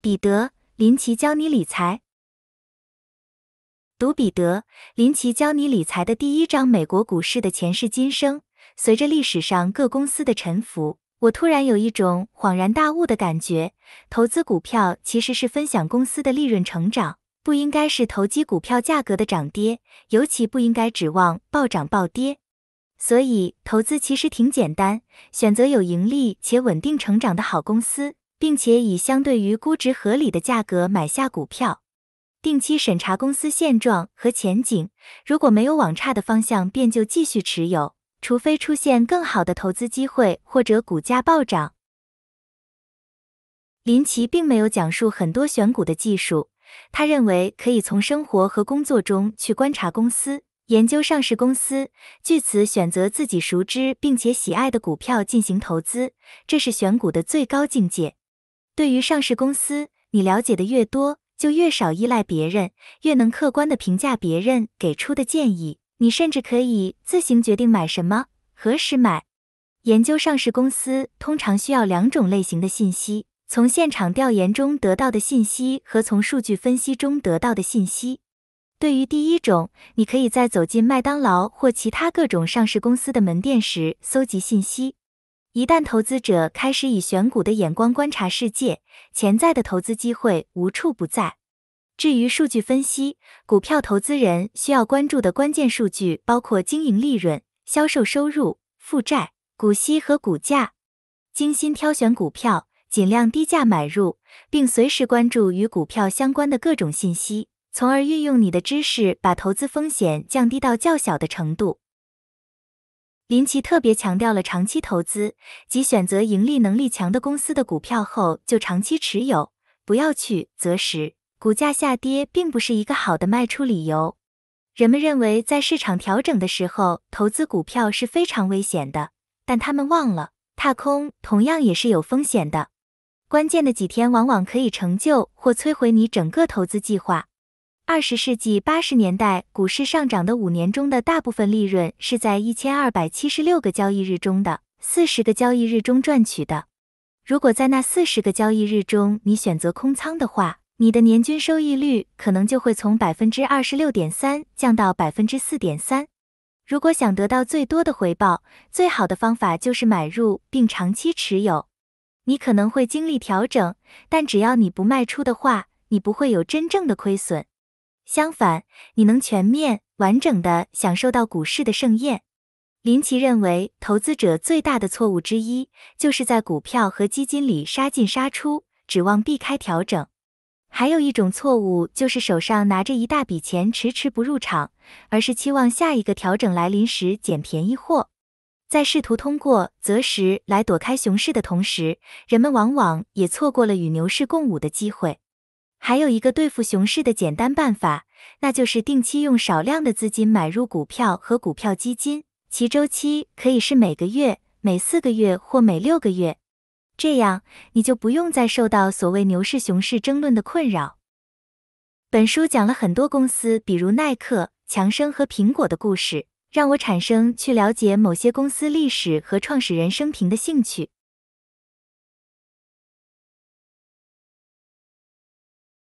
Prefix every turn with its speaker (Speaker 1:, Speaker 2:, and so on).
Speaker 1: 彼得林奇教你理财。读《彼得林奇教你理财》的第一章《美国股市的前世今生》，随着历史上各公司的沉浮，我突然有一种恍然大悟的感觉：投资股票其实是分享公司的利润成长，不应该是投机股票价格的涨跌，尤其不应该指望暴涨暴跌。所以，投资其实挺简单，选择有盈利且稳定成长的好公司。并且以相对于估值合理的价格买下股票，定期审查公司现状和前景，如果没有往差的方向变，就继续持有，除非出现更好的投资机会或者股价暴涨。林奇并没有讲述很多选股的技术，他认为可以从生活和工作中去观察公司，研究上市公司，据此选择自己熟知并且喜爱的股票进行投资，这是选股的最高境界。对于上市公司，你了解的越多，就越少依赖别人，越能客观地评价别人给出的建议。你甚至可以自行决定买什么，何时买。研究上市公司通常需要两种类型的信息：从现场调研中得到的信息和从数据分析中得到的信息。对于第一种，你可以在走进麦当劳或其他各种上市公司的门店时搜集信息。一旦投资者开始以选股的眼光观察世界，潜在的投资机会无处不在。至于数据分析，股票投资人需要关注的关键数据包括经营利润、销售收入、负债、股息和股价。精心挑选股票，尽量低价买入，并随时关注与股票相关的各种信息，从而运用你的知识，把投资风险降低到较小的程度。林奇特别强调了长期投资，即选择盈利能力强的公司的股票后就长期持有，不要去择时。股价下跌并不是一个好的卖出理由。人们认为在市场调整的时候投资股票是非常危险的，但他们忘了踏空同样也是有风险的。关键的几天往往可以成就或摧毁你整个投资计划。二十世纪八十年代股市上涨的五年中的大部分利润是在一千二百七十六个交易日中的四十个交易日中赚取的。如果在那四十个交易日中你选择空仓的话，你的年均收益率可能就会从百分之二十六点三降到百分之四点三。如果想得到最多的回报，最好的方法就是买入并长期持有。你可能会经历调整，但只要你不卖出的话，你不会有真正的亏损。相反，你能全面完整的享受到股市的盛宴。林奇认为，投资者最大的错误之一就是在股票和基金里杀进杀出，指望避开调整。还有一种错误就是手上拿着一大笔钱迟迟不入场，而是期望下一个调整来临时捡便宜货。在试图通过择时来躲开熊市的同时，人们往往也错过了与牛市共舞的机会。还有一个对付熊市的简单办法，那就是定期用少量的资金买入股票和股票基金，其周期可以是每个月、每四个月或每六个月。这样你就不用再受到所谓牛市、熊市争论的困扰。本书讲了很多公司，比如耐克、强生和苹果的故事，让我产生去了解某些公司历史和创始人生平的兴趣。